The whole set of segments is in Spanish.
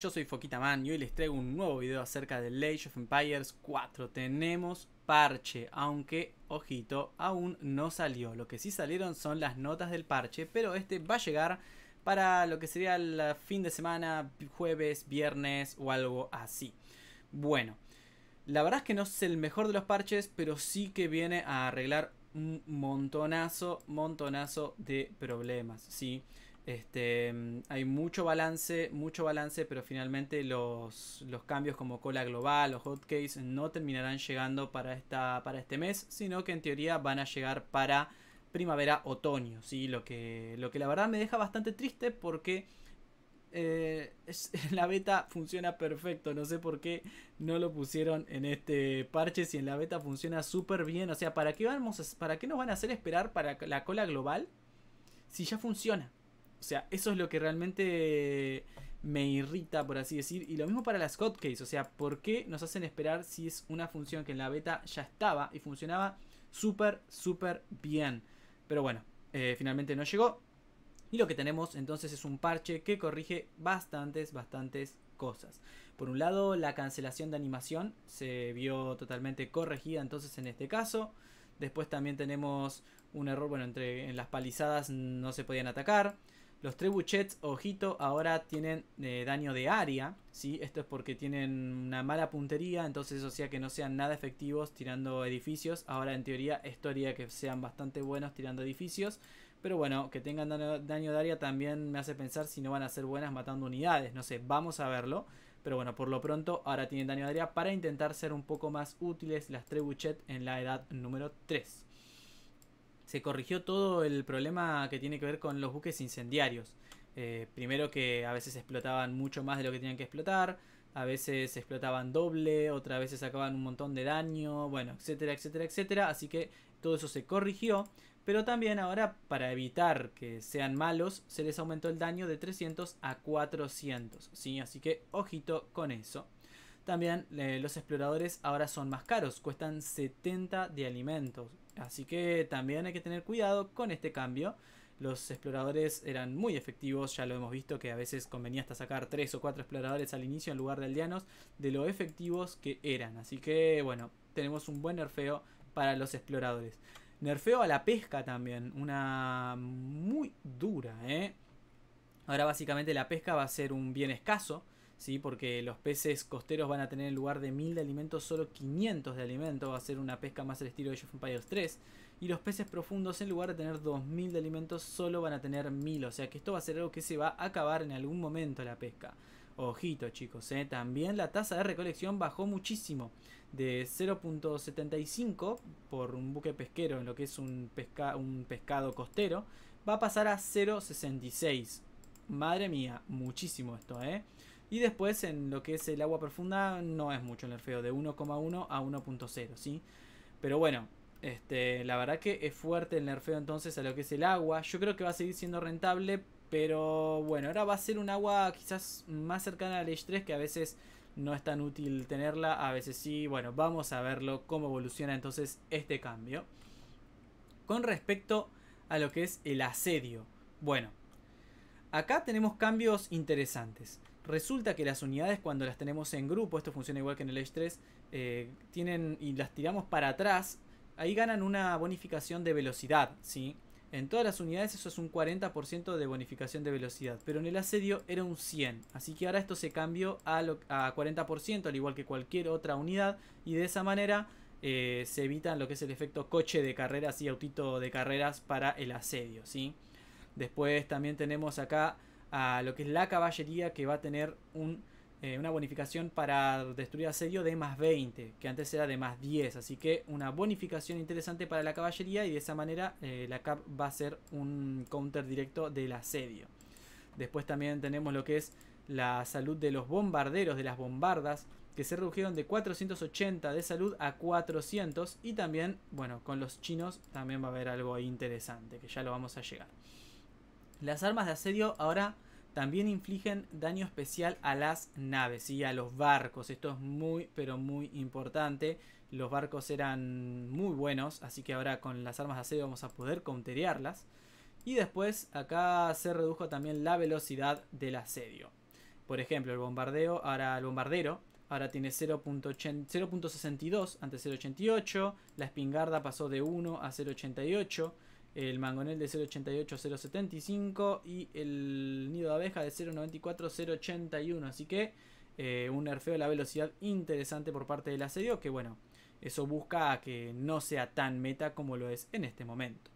Yo soy Foquita Man y hoy les traigo un nuevo video acerca de Age of Empires 4. Tenemos parche, aunque, ojito, aún no salió. Lo que sí salieron son las notas del parche, pero este va a llegar para lo que sería el fin de semana, jueves, viernes o algo así. Bueno, la verdad es que no es el mejor de los parches, pero sí que viene a arreglar un montonazo, montonazo de problemas, ¿sí? sí este, mm, hay mucho balance, mucho balance, pero finalmente los, cambios como cola global o case no terminarán llegando para, esta, para este mes, sino que en teoría van a llegar para primavera-otoño, ¿sí? lo, que, lo que la verdad me deja bastante triste porque eh, es, la beta funciona perfecto, no sé por qué no lo pusieron en este parche, si en la beta funciona súper bien, o sea, ¿para qué, vamos ¿para qué nos van a hacer esperar para la cola global si ya funciona? O sea, eso es lo que realmente me irrita, por así decir. Y lo mismo para las hotkeys. O sea, ¿por qué nos hacen esperar si es una función que en la beta ya estaba y funcionaba súper, súper bien? Pero bueno, eh, finalmente no llegó. Y lo que tenemos entonces es un parche que corrige bastantes, bastantes cosas. Por un lado, la cancelación de animación se vio totalmente corregida entonces en este caso. Después también tenemos un error, bueno, entre en las palizadas no se podían atacar. Los trebuchets, ojito, ahora tienen eh, daño de área, ¿sí? Esto es porque tienen una mala puntería, entonces eso sea que no sean nada efectivos tirando edificios. Ahora en teoría esto haría que sean bastante buenos tirando edificios. Pero bueno, que tengan daño, de área también me hace pensar si no van a ser buenas matando unidades. No sé, vamos a verlo. Pero bueno, por lo pronto ahora tienen daño de área para intentar ser un poco más útiles las trebuchets en la edad número 3 se corrigió todo el problema que tiene que ver con los buques incendiarios. Eh, primero que a veces explotaban mucho más de lo que tenían que explotar, a veces explotaban doble, Otra veces sacaban un montón de daño, bueno, etcétera, etcétera, etcétera. Así que todo eso se corrigió. Pero también ahora, para evitar que sean malos, se les aumentó el daño de 300 a 400, ¿sí? Así que ojito con eso. También eh, los exploradores ahora son más caros, cuestan 70 de alimentos, Así que también hay que tener cuidado con este cambio. Los exploradores eran muy efectivos, ya lo hemos visto que a veces convenía hasta sacar 3 o 4 exploradores al inicio en lugar de aldeanos, de lo efectivos que eran. Así que bueno, tenemos un buen nerfeo para los exploradores. Nerfeo a la pesca también, una muy dura, ¿eh? Ahora básicamente la pesca va a ser un bien escaso porque los peces costeros van a tener en lugar de 1000 de alimentos solo 500 de alimentos, va a ser una pesca más al estilo de 3, y los peces profundos en lugar de tener 2000 de alimentos solo van a tener 1000, o sea que esto va a ser algo que se va a acabar en algún momento la pesca. Ojito chicos, eh. también la tasa de recolección bajó muchísimo, de 0.75 por un buque pesquero en lo que es un, un pescado costero, va a pasar a 0.66. Madre mía, muchísimo esto, ¿eh? Y después en lo que es el agua profunda no es mucho el nerfeo, de 1,1 a 1.0, ¿sí? Pero bueno, este, la verdad que es fuerte el nerfeo entonces a lo que es el agua. Yo creo que va a seguir siendo rentable, pero bueno, ahora va a ser un agua quizás más cercana al Edge 3 que a veces no es tan útil tenerla, a veces sí. Bueno, vamos a verlo cómo evoluciona entonces este cambio. Con respecto a lo que es el asedio. Bueno, acá tenemos cambios interesantes. Resulta que las unidades cuando las tenemos en grupo, esto funciona igual que en el Edge eh, 3, tienen y las tiramos para atrás, ahí ganan una bonificación de velocidad, ¿sí? En todas las unidades eso es un 40% de bonificación de velocidad, pero en el asedio era un 100, así que ahora esto se cambió a, 40% al igual que cualquier otra unidad y de esa manera eh, se evita lo que es el efecto coche de carreras y autito de carreras para el asedio, ¿sí? Después también tenemos acá a lo que es la caballería que va a tener eh, una bonificación para destruir asedio de más 20, que antes era de más 10, así que una bonificación interesante para la caballería y de esa manera eh, la cap va a ser un counter directo del asedio. Después también tenemos lo que es la salud de los bombarderos, de las bombardas, que se redujeron de 480 de salud a 400 y también, bueno, con los chinos también va a haber algo interesante, que ya lo vamos a llegar. Las armas de asedio ahora también infligen daño especial a las naves y a los barcos. Esto es muy, pero muy importante. Los barcos eran muy buenos, así que ahora con las armas de asedio vamos a poder counterearlas. Y después acá se redujo también la velocidad del asedio. Por ejemplo, el bombardeo, ahora el bombardero, ahora tiene 0.62 ante 0.88, la espingarda pasó de 1 a 0.88, el mangonel de 0.88-0.75 y el nido de abeja de 0.94-0.81. Así que eh, un nerfeo de la velocidad interesante por parte del asedio que bueno, eso busca que no sea tan meta como lo es en este momento.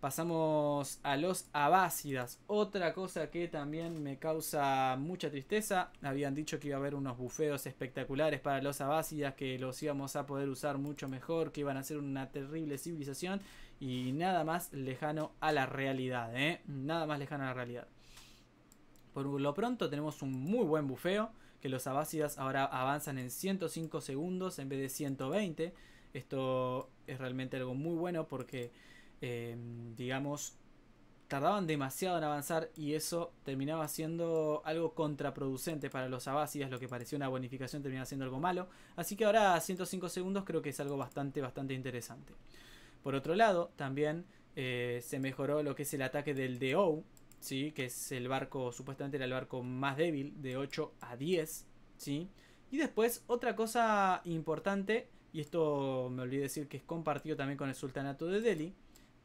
Pasamos a los Abásidas. Otra cosa que también me causa mucha tristeza. Habían dicho que iba a haber unos bufeos espectaculares para los Abásidas. que los íbamos a poder usar mucho mejor, que iban a ser una terrible civilización. Y nada más lejano a la realidad, ¿eh? Nada más lejano a la realidad. Por lo pronto tenemos un muy buen bufeo, que los abácidas ahora avanzan en 105 segundos en vez de 120. Esto es realmente algo muy bueno porque Em, digamos, tardaban demasiado en avanzar y eso terminaba siendo algo contraproducente para los abásidas, lo que parecía una bonificación terminaba siendo algo malo. Así que ahora a 105 segundos creo que es algo bastante, bastante interesante. Por otro lado, también eh, se mejoró lo que es el ataque del DO, ¿sí? que es el barco, supuestamente era el barco más débil, de 8 a 10. ¿sí? Y después, otra cosa importante, y esto me olvidé decir que es compartido también con el Sultanato de Delhi,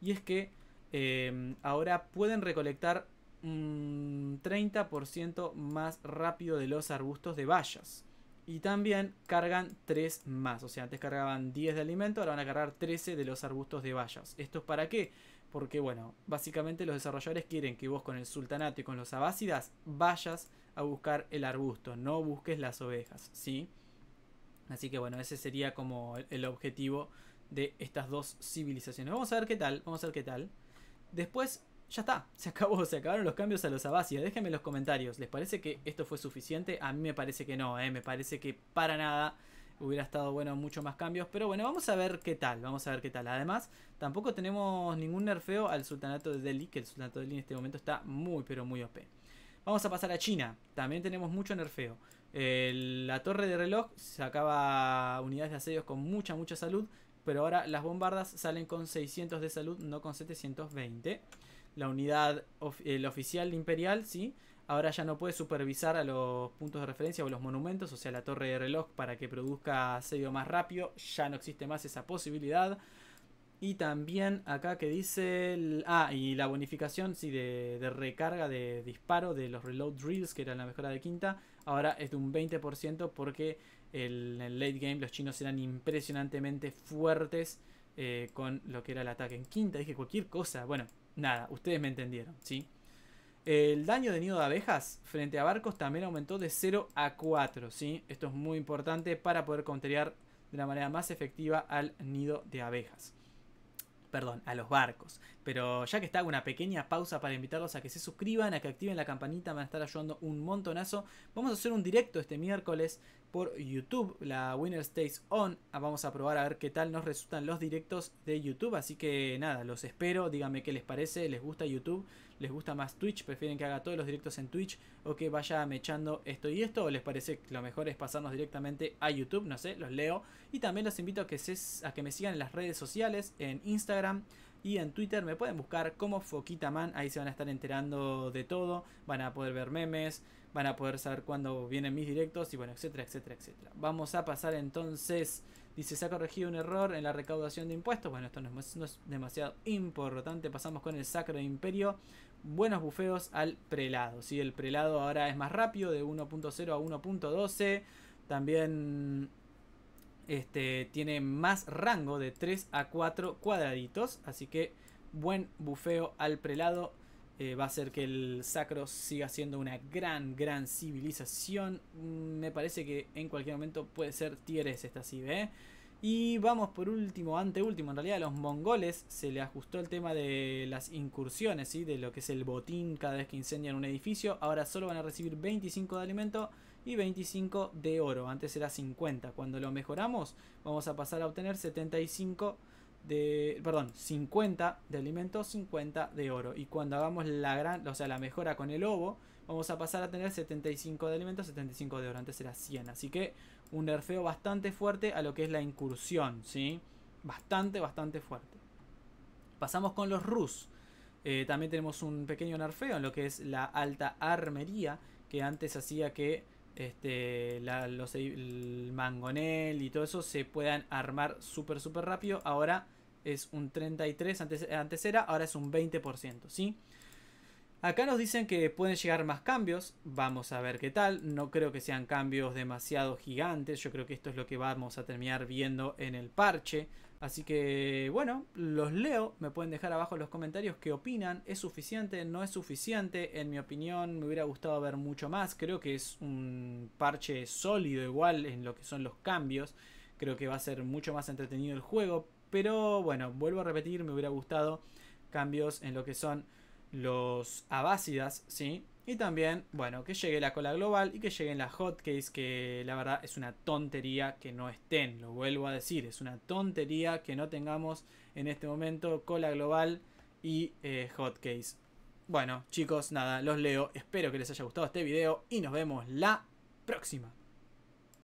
y es que em, ahora pueden recolectar un 30% más rápido de los arbustos de bayas. Y también cargan 3 más. O sea, antes cargaban 10 de alimento, ahora van a cargar 13 de los arbustos de bayas. ¿Esto es para qué? Porque, bueno, básicamente los desarrolladores quieren que vos con el sultanato y con los abásidas vayas a buscar el arbusto, no busques las ovejas, ¿sí? Así que, bueno, ese sería como el objetivo de estas dos civilizaciones. Vamos a ver qué tal, vamos a ver qué tal. Después, ya está, se acabó, se acabaron los cambios a los abasias. Déjenme en los comentarios, ¿les parece que esto fue suficiente? A mí me parece que no, ¿eh? me parece que para nada hubiera estado bueno mucho más cambios. Pero bueno, vamos a ver qué tal, vamos a ver qué tal. Además, tampoco tenemos ningún nerfeo al sultanato de Delhi, que el sultanato de Delhi en este momento está muy, pero muy OP. Vamos a pasar a China. También tenemos mucho nerfeo. la torre de reloj sacaba unidades de asedios con mucha, mucha salud. Pero ahora las bombardas salen con 600 de salud, no con 720. La unidad, el oficial imperial, sí. Ahora ya no puede supervisar a los puntos de referencia o los monumentos, o sea, la torre de reloj para que produzca asedio más rápido. Ya no existe más esa posibilidad. Y también acá que dice. ah, y la bonificación sí, de, de, recarga de disparo de los reload drills, que era la mejora de quinta, ahora es de un 20% porque en el late game los chinos eran impresionantemente fuertes eh, con lo que era el ataque en quinta. Dije cualquier cosa. Bueno, nada, ustedes me entendieron, ¿sí? El daño de nido de abejas frente a barcos también aumentó de 0 a 4, ¿sí? Esto es muy importante para poder contrariar de la manera más efectiva al nido de abejas. Perdón, a los barcos pero ya que está, hago una pequeña pausa para invitarlos a que se suscriban, a que activen la campanita, van a estar ayudando un montonazo. Vamos a hacer un directo este miércoles por YouTube, la Winner Stays On. Vamos a probar a ver qué tal nos resultan los directos de YouTube. Así que nada, los espero. Díganme qué les parece. ¿Les gusta YouTube? ¿Les gusta más Twitch? ¿Prefieren que haga todos los directos en Twitch? ¿O que vaya mechando esto y esto? ¿O les parece que lo mejor es pasarnos directamente a YouTube? No sé, los leo. Y también los invito a que, se, a que me sigan en las redes sociales, en Instagram. Y en Twitter me pueden buscar como Foquitaman. Ahí se van a estar enterando de todo. Van a poder ver memes. Van a poder saber cuándo vienen mis directos. Y bueno, etcétera, etcétera, etcétera. Vamos a pasar entonces. Dice, se ha corregido un error en la recaudación de impuestos. Bueno, esto no es, demasiado importante. Pasamos con el Sacro Imperio. Buenos bufeos al prelado. ¿sí? El prelado ahora es más rápido, de 1.0 a 1.12. También este, tiene más rango de 3 a 4 cuadraditos. Así que buen bufeo al prelado. Eh, va a hacer que el sacro siga siendo una gran, gran civilización. Mm, me parece que en cualquier momento puede ser Tieres esta cibe. ¿eh? Y vamos por último, anteúltimo, en realidad a los mongoles se le ajustó el tema de las incursiones, y de lo que es el botín cada vez que incendian un edificio. Ahora solo van a recibir 25 de alimento y 25 de oro. Antes era 50. Cuando lo mejoramos vamos a pasar a obtener 75 de, perdón, 50 de alimentos, 50 de oro. Y cuando hagamos la gran, o sea, la mejora con el lobo, vamos a pasar a tener 75 de alimentos, 75 de oro. Antes era 100. Así que un nerfeo bastante fuerte a lo que es la incursión, ¿sí? Bastante, bastante fuerte. Pasamos con los Rus. Eh, también tenemos un pequeño nerfeo en lo que es la alta armería, que antes hacía que este, los, el mangonel y todo eso se puedan armar súper, súper rápido. Ahora es un 33, antes, antes era, ahora es un 20%, ¿sí? Acá nos dicen que pueden llegar más cambios, vamos a ver qué tal, no creo que sean cambios demasiado gigantes, yo creo que esto es lo que vamos a terminar viendo en el parche, Así que bueno, los leo, me pueden dejar abajo en los comentarios qué opinan, es suficiente, no es suficiente, en mi opinión me hubiera gustado ver mucho más, creo que es un parche sólido igual en lo que son los cambios, creo que va a ser mucho más entretenido el juego, pero bueno, vuelvo a repetir, me hubiera gustado cambios en lo que son los abásidas, ¿sí? Y también, bueno, que llegue la cola global y que lleguen las hotcase, que la verdad es una tontería que no estén, lo vuelvo a decir, es una tontería que no tengamos en este momento cola global y eh, Bueno, chicos, nada, los leo, espero que les haya gustado este video y nos vemos la próxima.